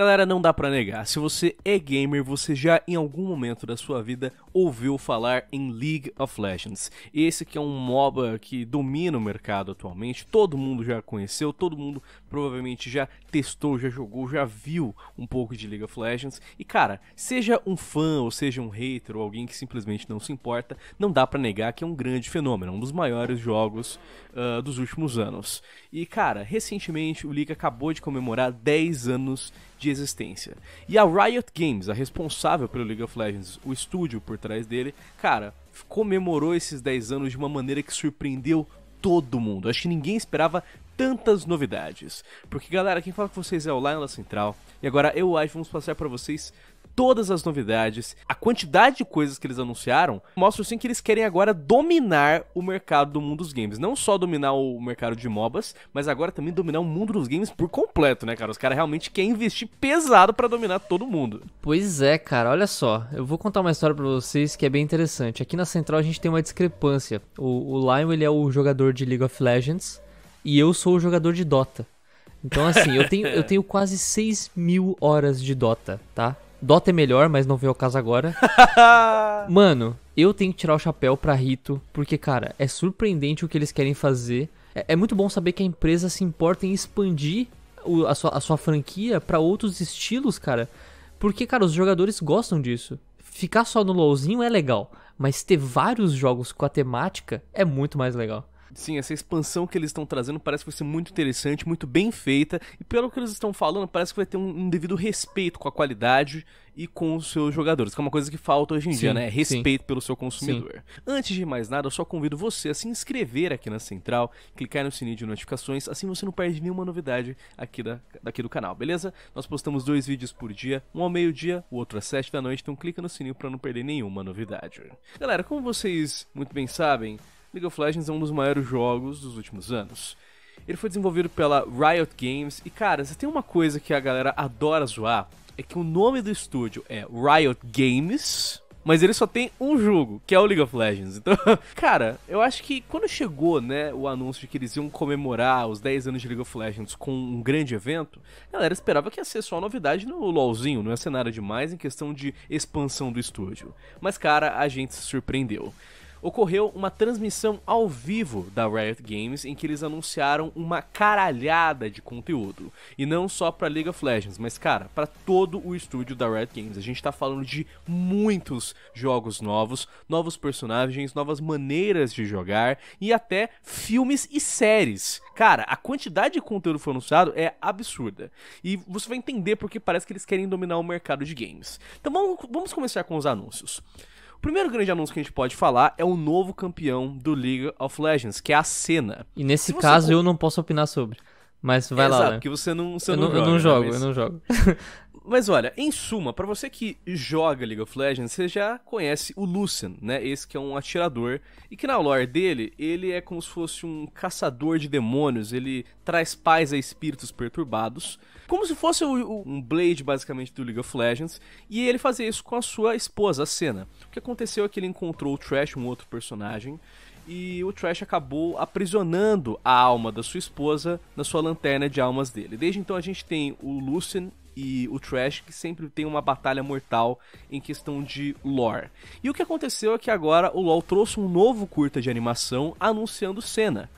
Galera, não dá para negar. Se você é gamer, você já em algum momento da sua vida ouviu falar em League of Legends. Esse que é um MOBA que domina o mercado atualmente, todo mundo já conheceu, todo mundo provavelmente já testou, já jogou, já viu um pouco de League of Legends. E cara, seja um fã ou seja um hater ou alguém que simplesmente não se importa, não dá para negar que é um grande fenômeno, é um dos maiores jogos uh, dos últimos anos. E cara, recentemente o League acabou de comemorar 10 anos de existência. E a Riot Games, a responsável pelo League of Legends, o estúdio por trás dele. Cara, comemorou esses 10 anos de uma maneira que surpreendeu todo mundo. Acho que ninguém esperava tantas novidades. Porque, galera, quem fala com vocês é o Lionel Central. E agora eu acho vamos passar para vocês todas as novidades, a quantidade de coisas que eles anunciaram, mostra sim que eles querem agora dominar o mercado do mundo dos games. Não só dominar o mercado de MOBAs, mas agora também dominar o mundo dos games por completo, né, cara? Os caras realmente querem investir pesado para dominar todo mundo. Pois é, cara, olha só. Eu vou contar uma história para vocês que é bem interessante. Aqui na Central a gente tem uma discrepância. O, o ele é o jogador de League of Legends e eu sou o jogador de Dota. Então, assim, eu tenho, eu tenho quase 6 mil horas de Dota, tá? Dota é melhor, mas não veio ao caso agora. Mano, eu tenho que tirar o chapéu pra Rito, porque, cara, é surpreendente o que eles querem fazer. É, é muito bom saber que a empresa se importa em expandir o, a, sua, a sua franquia para outros estilos, cara. Porque, cara, os jogadores gostam disso. Ficar só no LoLzinho é legal, mas ter vários jogos com a temática é muito mais legal. Sim, essa expansão que eles estão trazendo parece que vai ser muito interessante, muito bem feita, e pelo que eles estão falando, parece que vai ter um, um devido respeito com a qualidade e com os seus jogadores, que é uma coisa que falta hoje em sim, dia, né? É respeito sim. pelo seu consumidor. Sim. Antes de mais nada, eu só convido você a se inscrever aqui na Central, clicar no sininho de notificações, assim você não perde nenhuma novidade aqui, da, aqui do canal, beleza? Nós postamos dois vídeos por dia, um ao meio-dia, o outro às sete da noite, então clica no sininho para não perder nenhuma novidade. Galera, como vocês muito bem sabem, League of Legends é um dos maiores jogos dos últimos anos. Ele foi desenvolvido pela Riot Games e, cara, se tem uma coisa que a galera adora zoar, é que o nome do estúdio é Riot Games, mas ele só tem um jogo, que é o League of Legends. Então, cara, eu acho que quando chegou, né, o anúncio de que eles iam comemorar os 10 anos de League of Legends com um grande evento, a galera esperava que ia ser só novidade no LoLzinho, não ia ser nada demais em questão de expansão do estúdio. Mas, cara, a gente se surpreendeu ocorreu uma transmissão ao vivo da Riot Games em que eles anunciaram uma caralhada de conteúdo. E não só para League of Legends, mas cara, para todo o estúdio da Riot Games. A gente está falando de muitos jogos novos, novos personagens, novas maneiras de jogar e até filmes e séries. Cara, a quantidade de conteúdo que foi anunciado é absurda. E você vai entender porque parece que eles querem dominar o mercado de games. Então vamos, vamos começar com os anúncios. O primeiro grande anúncio que a gente pode falar é o novo campeão do League of Legends, que é a Cena. E nesse caso eu não posso opinar sobre. Mas vai lá. Exato, né? porque você não, você eu não, não joga. Né, eu não jogo, né? eu não jogo. Mas olha, em suma, para você que joga League of Legends, você já conhece o Lucian, né? Esse que é um atirador e que na lore dele, ele é como se fosse um caçador de demônios, ele traz paz a espíritos perturbados, como se fosse um Blade basicamente do League of Legends, e ele fazia isso com a sua esposa, a Senna. O que aconteceu é que ele encontrou o Trash, um outro personagem, e o Trash acabou aprisionando a alma da sua esposa na sua lanterna de almas dele. Desde então a gente tem o Lucian e o Trash, que sempre tem uma batalha mortal em questão de lore. E o que aconteceu é que agora o LoL trouxe um novo curta de animação anunciando cena.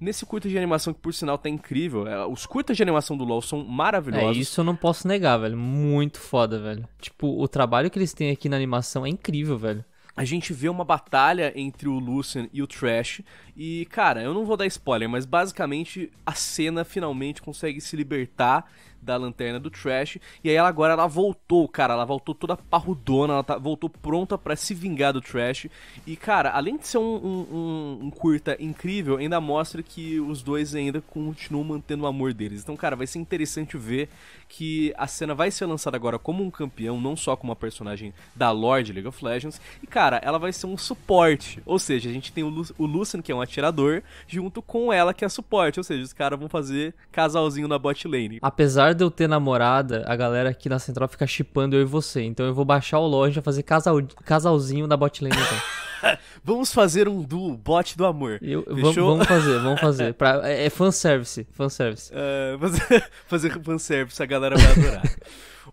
Nesse curta de animação, que por sinal tá incrível, é, os curtas de animação do LoL são maravilhosos. É, isso eu não posso negar, velho. Muito foda, velho. Tipo, o trabalho que eles têm aqui na animação é incrível, velho a gente vê uma batalha entre o Lucian e o Trash. E, cara, eu não vou dar spoiler, mas basicamente a cena finalmente consegue se libertar da lanterna do Trash. E aí ela agora ela voltou, cara. Ela voltou toda parrudona, ela tá, voltou pronta para se vingar do Trash. E, cara, além de ser um, um, um, um curta incrível, ainda mostra que os dois ainda continuam mantendo o amor deles. Então, cara, vai ser interessante ver que a cena vai ser lançada agora como um campeão, não só como uma personagem da Lord League of Legends. E, cara, ela vai ser um suporte. Ou seja, a gente tem o, Lu o Lucian, que é um atirador, junto com ela, que é suporte. Ou seja, os caras vão fazer casalzinho na bot lane. Apesar apesar de eu ter namorada, a galera aqui na central fica chipando eu e você. Então eu vou baixar o loja fazer casal, casalzinho na botlane então. vamos fazer um duo bot do amor. Eu, vamos, vamos, fazer, vamos fazer. Pra, é, é, fanservice, fanservice. Uh, fazer, fazer fanservice, a galera vai adorar.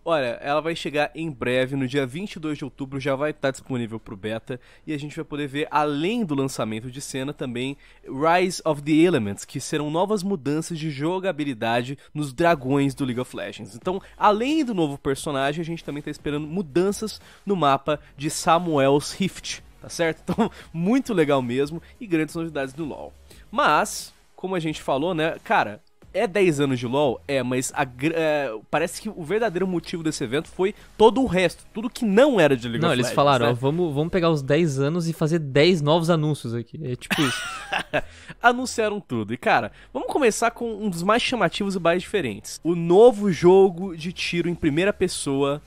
Olha, ela vai chegar em breve, no dia 22 de outubro, já vai estar tá disponível pro beta e a gente vai poder ver, além do lançamento de cena, também Rise of the Elements, que serão novas mudanças de jogabilidade nos dragões do League of Legends. Então, além do novo personagem, a gente também está esperando mudanças no mapa de Samuel's Rift, tá certo? Então, muito legal mesmo e grandes novidades do LoL. Mas, como a gente falou, né, cara, é 10 anos de LoL? É, mas a, é, parece que o verdadeiro motivo desse evento foi todo o resto, tudo que não era de League Não, eles Legends, falaram, né? ó, vamos, vamos pegar os 10 anos e fazer 10 novos anúncios aqui. É tipo isso. Anunciaram tudo. E, cara, vamos começar com um dos mais chamativos e mais diferentes. O novo jogo de tiro em primeira pessoa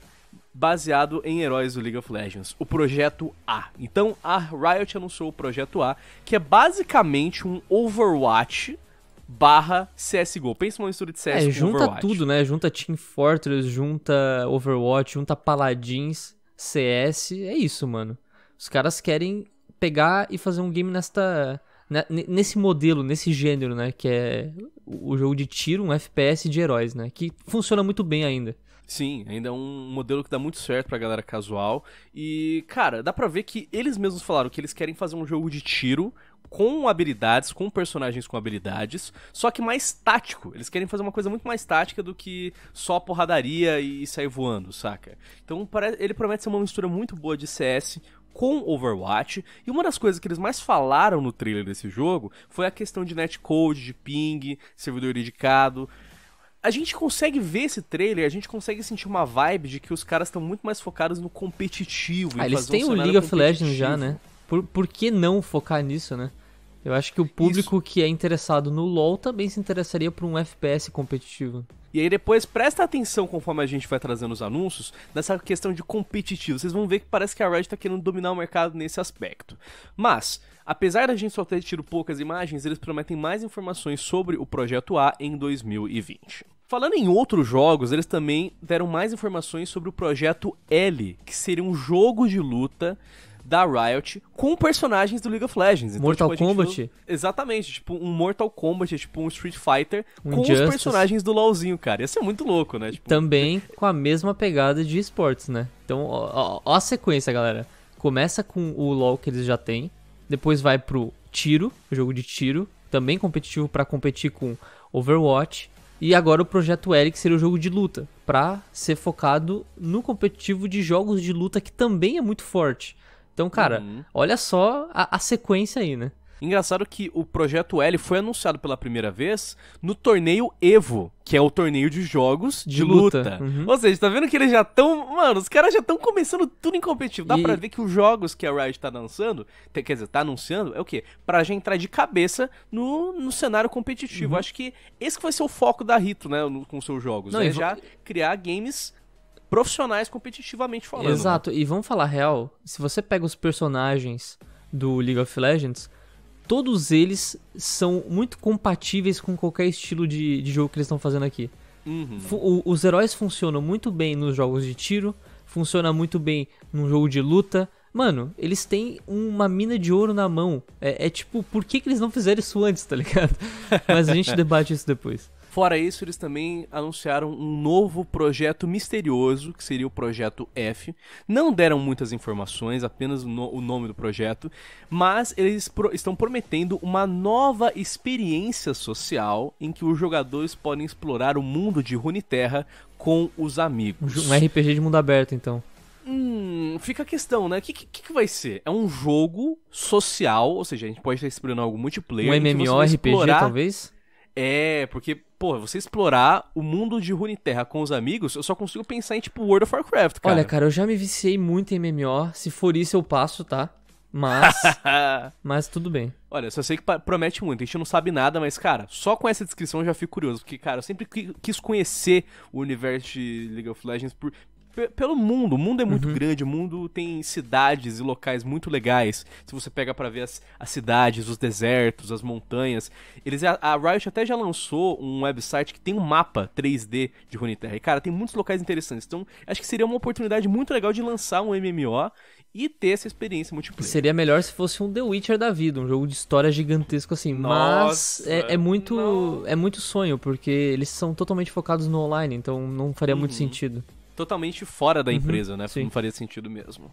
baseado em heróis do League of Legends, o Projeto A. Então a Riot anunciou o Projeto A, que é basicamente um Overwatch barra CSGO. Pensa uma mistura de CS é, com junta Overwatch. tudo, né? Junta Team Fortress, junta Overwatch, junta Paladins, CS, é isso, mano. Os caras querem pegar e fazer um game nesta nesse modelo, nesse gênero, né, que é o jogo de tiro, um FPS de heróis, né, que funciona muito bem ainda. Sim, ainda é um modelo que dá muito certo pra galera casual. E, cara, dá pra ver que eles mesmos falaram que eles querem fazer um jogo de tiro com habilidades, com personagens com habilidades, só que mais tático. Eles querem fazer uma coisa muito mais tática do que só porradaria e sair voando, saca? Então ele promete ser uma mistura muito boa de CS com Overwatch, e uma das coisas que eles mais falaram no trailer desse jogo foi a questão de netcode, de ping, servidor dedicado, a gente consegue ver esse trailer, a gente consegue sentir uma vibe de que os caras estão muito mais focados no competitivo. Ah, eles têm um o League of Legends já, né? Por, por que não focar nisso, né? Eu acho que o público Isso. que é interessado no LoL também se interessaria por um FPS competitivo. E aí depois presta atenção conforme a gente vai trazendo os anúncios nessa questão de competitivo. Vocês vão ver que parece que a Riot está querendo dominar o mercado nesse aspecto. Mas, apesar da gente só ter tido poucas imagens, eles prometem mais informações sobre o projeto A em 2020. Falando em outros jogos, eles também deram mais informações sobre o projeto L, que seria um jogo de luta da Riot com personagens do League of Legends. Então, Mortal tipo, Kombat? Falou... exatamente, tipo um Mortal Kombat, tipo um Street Fighter um com Justice. os personagens do LoLzinho, cara. Ia ser muito louco, né? Tipo... Também com a mesma pegada de esportes, né? Então, ó, ó, ó, a sequência, galera. Começa com o LoL que eles já têm, depois vai pro tiro, jogo de tiro, também competitivo para competir com Overwatch, e agora o projeto Eric seria o jogo de luta, para ser focado no competitivo de jogos de luta que também é muito forte. Então, cara, uhum. olha só a, a sequência aí, né? Engraçado que o Projeto L foi anunciado pela primeira vez no torneio Evo, que é o torneio de jogos de, de luta. luta. Uhum. Ou seja, tá vendo que eles já estão. Mano, os caras já estão começando tudo em competitivo. Dá e... pra ver que os jogos que a Riot tá lançando, quer dizer, tá anunciando, é o quê? Pra já entrar de cabeça no, no cenário competitivo. Uhum. Acho que esse que vai ser o foco da Rito, né, no, com seus jogos. Não, né? Vou... Já criar games profissionais competitivamente falando. Exato, e vamos falar real, se você pega os personagens do League of Legends todos eles são muito compatíveis com qualquer estilo de, de jogo que eles estão fazendo aqui. Uhum. O, os heróis funcionam muito bem nos jogos de tiro, funciona muito bem num jogo de luta. Mano, eles têm uma mina de ouro na mão. É, é tipo, por que, que eles não fizeram isso antes, tá ligado? Mas a gente debate isso depois. Fora isso, eles também anunciaram um novo projeto misterioso, que seria o Projeto F. Não deram muitas informações, apenas o, no o nome do projeto, mas eles pro estão prometendo uma nova experiência social em que os jogadores podem explorar o mundo de Runeterra com os amigos. Um RPG de mundo aberto, então. Hum, fica a questão, né? O que, que, que, vai ser? É um jogo social, ou seja, a gente pode estar explorando algo multiplayer. Um MMORPG, explorar... talvez? É, porque pô, você explorar o mundo de Runeterra com os amigos, eu só consigo pensar em, tipo, World of Warcraft, cara. Olha, cara, eu já me viciei muito em MMO. Se for isso, eu passo, tá? Mas. mas tudo bem. Olha, só sei que promete muito. A gente não sabe nada, mas, cara, só com essa descrição eu já fico curioso. Porque, cara, eu sempre quis conhecer o universo de League of Legends por, pelo mundo. O mundo é muito uhum. grande, o mundo tem cidades e locais muito legais. Se você pega para ver as, as, cidades, os desertos, as montanhas. Eles, a, a, Riot até já lançou um website que tem um mapa 3D de Runeterra. E, cara, tem muitos locais interessantes. Então, acho que seria uma oportunidade muito legal de lançar um MMO e ter essa experiência multiplayer. Seria melhor se fosse um The Witcher da vida, um jogo de história gigantesco assim. Nossa, mas é, é muito não. é muito sonho, porque eles são totalmente focados no online, então não faria uhum. muito sentido totalmente fora da uhum. empresa, uhum, né? Sim. Não faria sentido mesmo.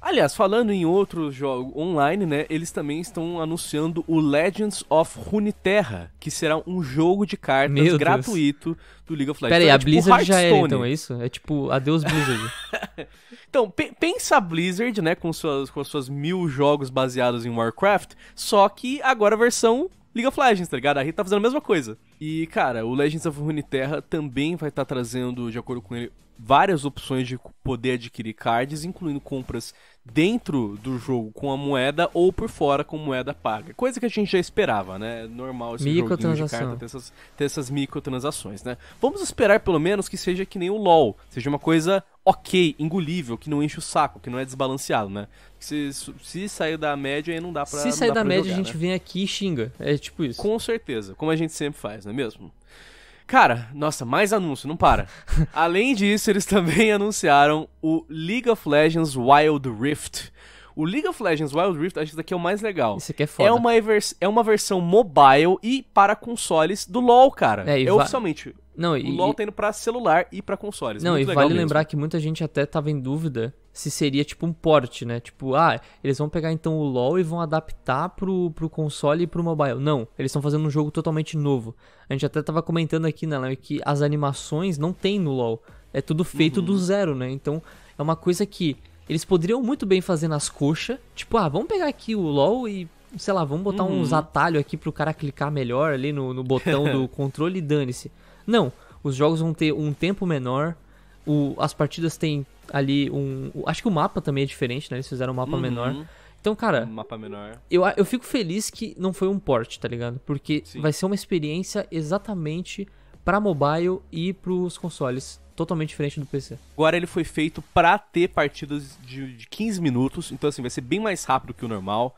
Aliás, falando em outros jogos online, né, eles também estão anunciando o Legends of Runeterra, que será um jogo de cartas Meu gratuito Deus. do League of Legends. Peraí, então, é a tipo Blizzard já é então, é isso? É tipo, adeus Blizzard. então, pe pensa a Blizzard, né, com, suas, com suas mil jogos baseados em Warcraft, só que agora a versão League of Legends, tá ligado? A Rita tá fazendo a mesma coisa. E, cara, o Legends of Runeterra também vai estar tá trazendo, de acordo com ele, várias opções de poder adquirir cards, incluindo compras dentro do jogo com a moeda ou por fora com moeda paga. Coisa que a gente já esperava, né? Normal esse jogo de carta ter essas, ter essas microtransações, né? Vamos esperar pelo menos que seja que nem o LoL, seja uma coisa ok, engolível, que não enche o saco, que não é desbalanceado, né? Se, se sair da média, aí não dá pra. Se sair da média, jogar, a gente né? vem aqui e xinga. É tipo isso. Com certeza, como a gente sempre faz, não é mesmo? Cara, nossa, mais anúncio, não para. Além disso, eles também anunciaram o League of Legends Wild Rift o League of Legends Wild Rift, acho que esse daqui é o mais legal. Esse aqui é foda. É uma, é uma versão mobile e para consoles do LoL, cara. É, é oficialmente. Não, e, o LoL e... tá para celular e para consoles. Não, Muito e vale mesmo. lembrar que muita gente até tava em dúvida se seria tipo um porte, né? Tipo, ah, eles vão pegar então o LoL e vão adaptar pro, pro console e pro mobile. Não, eles estão fazendo um jogo totalmente novo. A gente até tava comentando aqui na né, live que as animações não tem no LoL. É tudo feito uhum. do zero, né? Então é uma coisa que eles poderiam muito bem fazer nas coxas. Tipo, ah, vamos pegar aqui o LOL e, sei lá, vamos botar uhum. uns atalhos aqui pro cara clicar melhor ali no, no botão do controle e dane-se. Não, os jogos vão ter um tempo menor. O, as partidas têm ali um. Acho que o mapa também é diferente, né? Eles fizeram um mapa uhum. menor. Então, cara. Um mapa menor. Eu, eu fico feliz que não foi um port, tá ligado? Porque Sim. vai ser uma experiência exatamente para mobile e pros consoles totalmente diferente do PC. Agora ele foi feito para ter partidas de, de 15 minutos, então assim, vai ser bem mais rápido que o normal.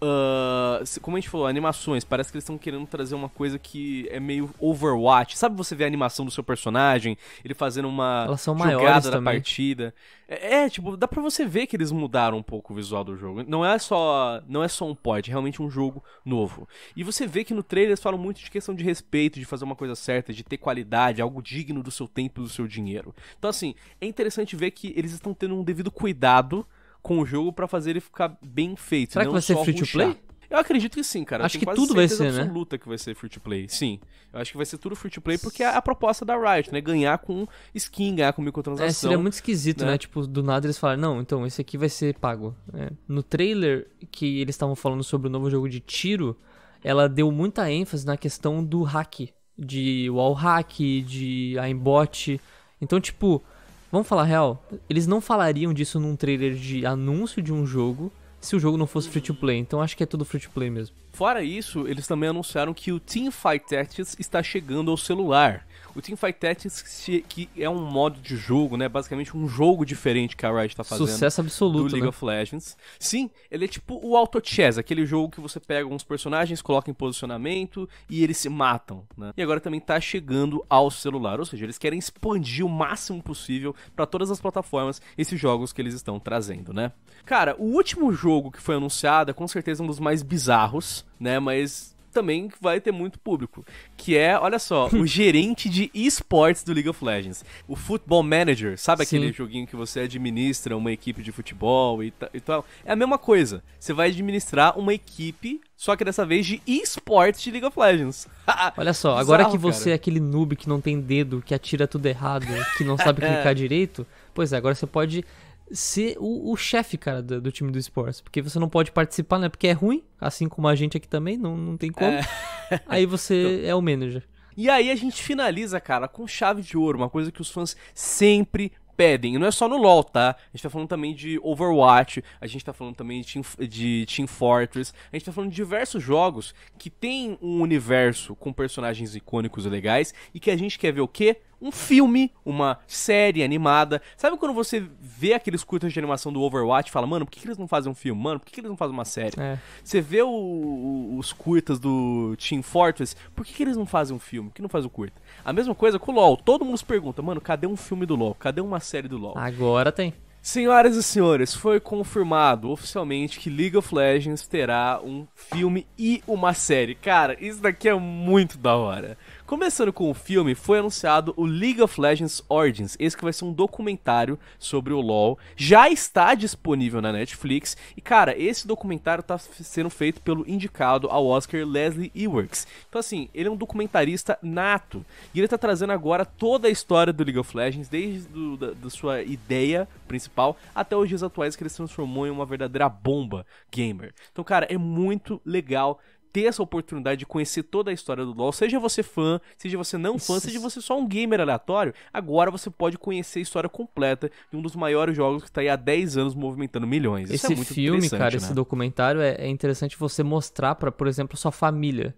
Uh, como a gente falou, animações, parece que eles estão querendo trazer uma coisa que é meio Overwatch. Sabe você ver a animação do seu personagem, ele fazendo uma Elas são jogada da partida. É, é, tipo, dá pra você ver que eles mudaram um pouco o visual do jogo. Não é só não é só um port, é realmente um jogo novo. E você vê que no trailer eles falam muito de questão de respeito, de fazer uma coisa certa, de ter qualidade, algo digno do seu tempo e do seu dinheiro. Então, assim, é interessante ver que eles estão tendo um devido cuidado com o jogo para fazer ele ficar bem feito. Será que vai ser free to play? Eu acredito que sim, cara. Acho que tudo vai ser, né? absoluta que vai ser free to play. Sim. Eu acho que vai ser tudo free to play porque é a proposta da Riot, né? Ganhar com skin, ganhar com microtransação. É, seria muito esquisito, né? né? Tipo, do nada eles falaram, não, então esse aqui vai ser pago. É. No trailer que eles estavam falando sobre o novo jogo de tiro, ela deu muita ênfase na questão do hack, de wall hack, de aimbot. Então, tipo, Vamos falar real? Eles não falariam disso num trailer de anúncio de um jogo se o jogo não fosse free to play. Então acho que é tudo free to play mesmo. Fora isso, eles também anunciaram que o Team Fight Tactics está chegando ao celular. O Teamfight Tactics, que é um modo de jogo, né? Basicamente um jogo diferente que a Riot tá fazendo. Sucesso absoluto. Do League né? of Legends. Sim, ele é tipo o Auto Chess, aquele jogo que você pega uns personagens, coloca em posicionamento e eles se matam, né? E agora também tá chegando ao celular, ou seja, eles querem expandir o máximo possível para todas as plataformas esses jogos que eles estão trazendo, né? Cara, o último jogo que foi anunciado é com certeza um dos mais bizarros, né? Mas também vai ter muito público. Que é, olha só, o gerente de esportes do League of Legends. O Football Manager, sabe Sim. aquele joguinho que você administra uma equipe de futebol e, e tal? É a mesma coisa. Você vai administrar uma equipe só que dessa vez de esportes de League of Legends. Olha só, Bizarro, agora que você cara. é aquele noob que não tem dedo, que atira tudo errado, que não sabe clicar é. direito, pois é, agora você pode ser o, o chefe, cara, do, do, time do esporte Porque você não pode participar, né? Porque é ruim, assim como a gente aqui também, não, não tem como. É. Aí você então. é o manager. E aí a gente finaliza, cara, com chave de ouro, uma coisa que os fãs sempre pedem. E não é só no LoL, tá? A gente tá falando também de Overwatch, a gente tá falando também de Team, de Team Fortress, a gente tá falando de diversos jogos que tem um universo com personagens icônicos e legais e que a gente quer ver o quê? um filme, uma série animada. Sabe quando você vê aqueles curtas de animação do Overwatch e fala, mano, por que, que eles não fazem um filme? Mano, por que, que eles não fazem uma série? É. Você vê o, o, os curtas do Team Fortress, por que, que eles não fazem um filme? Por que não faz o um curta? A mesma coisa com o LoL. Todo mundo se pergunta, mano, cadê um filme do LoL? Cadê uma série do LoL? Agora tem. Senhoras e senhores, foi confirmado oficialmente que League of Legends terá um filme e uma série. Cara, isso daqui é muito da hora. Começando com o filme, foi anunciado o League of Legends Origins, esse que vai ser um documentário sobre o LoL, já está disponível na Netflix, e cara, esse documentário está sendo feito pelo indicado ao Oscar Leslie Ewerks. Então assim, ele é um documentarista nato, e ele está trazendo agora toda a história do League of Legends, desde do, da, da sua ideia principal até os dias atuais que ele se transformou em uma verdadeira bomba gamer. Então cara, é muito legal ter essa oportunidade de conhecer toda a história do LoL, seja você fã, seja você não fã, seja você só um gamer aleatório, agora você pode conhecer a história completa de um dos maiores jogos que está aí há 10 anos movimentando milhões. Isso é esse é muito filme, cara, né? esse documentário é, é interessante você mostrar para, por exemplo, sua família.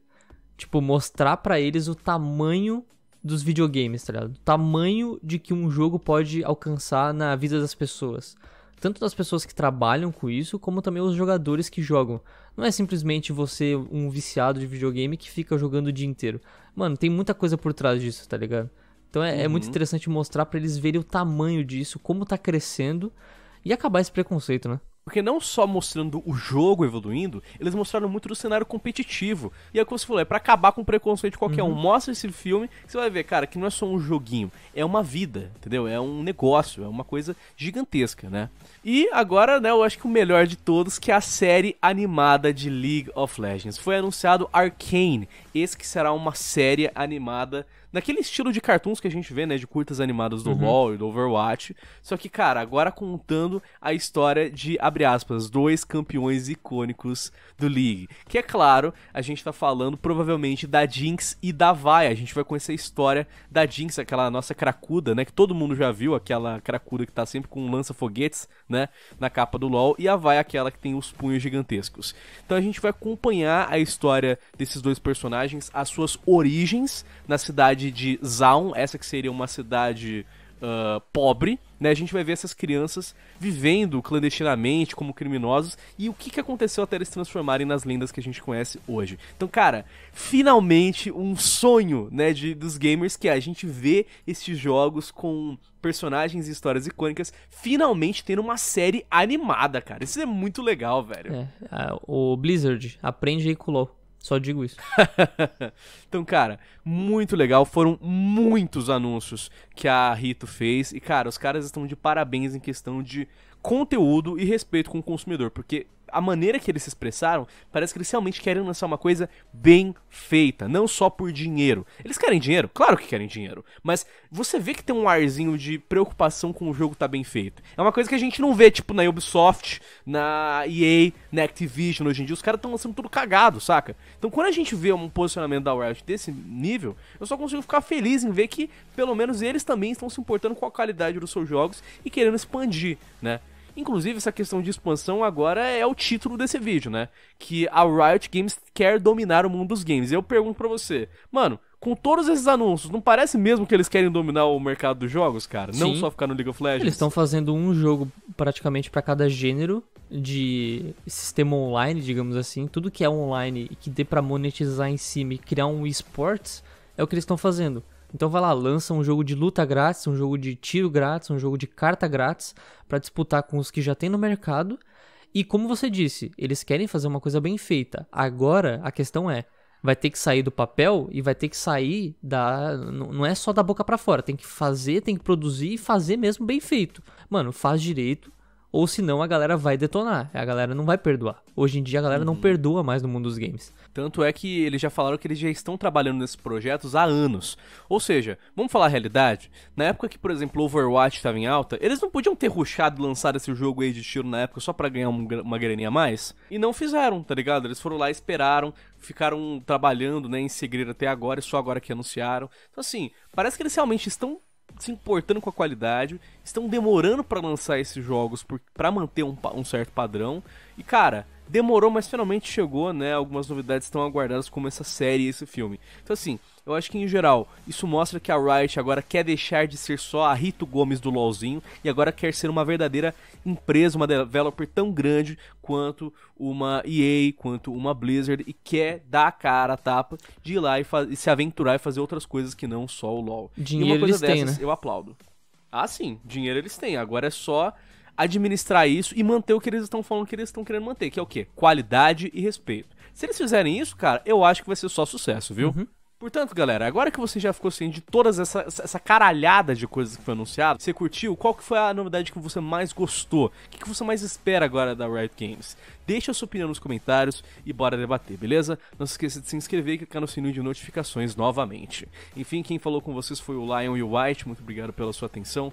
Tipo, mostrar para eles o tamanho dos videogames, tá ligado? O tamanho de que um jogo pode alcançar na vida das pessoas tanto das pessoas que trabalham com isso, como também os jogadores que jogam. Não é simplesmente você, um viciado de videogame, que fica jogando o dia inteiro. Mano, tem muita coisa por trás disso, tá ligado? Então é, uhum. é muito uhum. interessante mostrar para eles verem o tamanho disso, como tá crescendo e acabar esse preconceito, né? Porque não só mostrando o jogo evoluindo, eles mostraram muito do cenário competitivo. E é como você falou, é pra acabar com o preconceito de qualquer uhum. um. Mostra esse filme que você vai ver, cara, que não é só um joguinho, é uma vida, entendeu? É um negócio, é uma coisa gigantesca, né? E agora, né, eu acho que o melhor de todos, que é a série animada de League of Legends. Foi anunciado Arcane, esse que será uma série animada naquele estilo de cartoons que a gente vê, né? De curtas animadas do uhum. LoL e do Overwatch. Só que, cara, agora contando a história de, abre aspas, dois campeões icônicos do League. Que é claro, a gente tá falando provavelmente da Jinx e da Vai. A gente vai conhecer a história da Jinx, aquela nossa cracuda, né? Que todo mundo já viu, aquela cracuda que tá sempre com um lança-foguetes, né? Na capa do LoL. E a Vai, aquela que tem os punhos gigantescos. Então a gente vai acompanhar a história desses dois personagens, as suas origens na cidade cidade de Zaun, essa que seria uma cidade uh, pobre, né? A gente vai ver essas crianças vivendo clandestinamente como criminosos e o que, que aconteceu até eles se transformarem nas lendas que a gente conhece hoje. Então, cara, finalmente um sonho, né, de, dos gamers que é a gente vê esses jogos com personagens e histórias icônicas finalmente tendo uma série animada, cara. Isso é muito legal, velho. É, o Blizzard aprende e colou. Só digo isso. então, cara, muito legal. Foram muitos anúncios que a Rito fez. E, cara, os caras estão de parabéns em questão de conteúdo e respeito com o consumidor. Porque a maneira que eles se expressaram, parece que eles realmente querem lançar uma coisa bem feita, não só por dinheiro. Eles querem dinheiro? Claro que querem dinheiro, mas você vê que tem um arzinho de preocupação com o jogo tá bem feito. É uma coisa que a gente não vê, tipo, na Ubisoft, na EA, na Activision hoje em dia, os caras estão lançando tudo cagado, saca? Então quando a gente vê um posicionamento da Riot desse nível, eu só consigo ficar feliz em ver que pelo menos eles também estão se importando com a qualidade dos seus jogos e querendo expandir, né? Inclusive, essa questão de expansão agora é o título desse vídeo, né? Que a Riot Games quer dominar o mundo dos games. Eu pergunto para você, mano, com todos esses anúncios, não parece mesmo que eles querem dominar o mercado dos jogos, cara? Sim. Não só ficar no League of Legends. Eles estão fazendo um jogo praticamente para cada gênero de sistema online, digamos assim, tudo que é online e que dê para monetizar em cima e criar um esportes é o que eles estão fazendo. Então vai lá, lança um jogo de luta grátis, um jogo de tiro grátis, um jogo de carta grátis para disputar com os que já tem no mercado. E como você disse, eles querem fazer uma coisa bem feita. Agora a questão é, vai ter que sair do papel e vai ter que sair da não é só da boca para fora, tem que fazer, tem que produzir e fazer mesmo bem feito. Mano, faz direito, ou senão a galera vai detonar, a galera não vai perdoar. Hoje em dia a galera uhum. não perdoa mais no mundo dos games. Tanto é que eles já falaram que eles já estão trabalhando nesses projetos há anos. Ou seja, vamos falar a realidade, na época que, por exemplo, Overwatch estava em alta, eles não podiam ter ruxado e lançado esse jogo aí de tiro na época só para ganhar uma graninha a mais, e não fizeram, tá ligado? Eles foram lá, esperaram, ficaram trabalhando, né, em segredo até agora e só agora que anunciaram. Então assim, parece que eles realmente estão se importando com a qualidade, estão demorando para lançar esses jogos para manter um, um certo padrão. E cara, demorou, mas finalmente chegou, né? Algumas novidades estão aguardadas, como essa série e esse filme. Então, assim, eu acho que em geral, isso mostra que a Riot agora quer deixar de ser só a Rito Gomes do LoLzinho e agora quer ser uma verdadeira empresa, uma developer tão grande quanto uma EA, quanto uma Blizzard e quer dar a cara a tapa de ir lá e, e se aventurar e fazer outras coisas que não só o LoL. Dinheiro e uma coisa eles dessas, têm, né? eu aplaudo. Ah, sim, dinheiro eles têm. Agora é só administrar isso e manter o que eles estão falando que eles estão querendo manter, que é o quê? Qualidade e respeito. Se eles fizerem isso, cara, eu acho que vai ser só sucesso, viu? Uhum. Portanto, galera, agora que você já ficou ciente de toda essa, essa caralhada de coisas que foi anunciada, você curtiu? Qual que foi a novidade que você mais gostou? O que, que você mais espera agora da Riot Games? Deixa a sua opinião nos comentários e bora debater, beleza? Não se esqueça de se inscrever e clicar no sininho de notificações novamente. Enfim, quem falou com vocês foi o Lion e o White, muito obrigado pela sua atenção.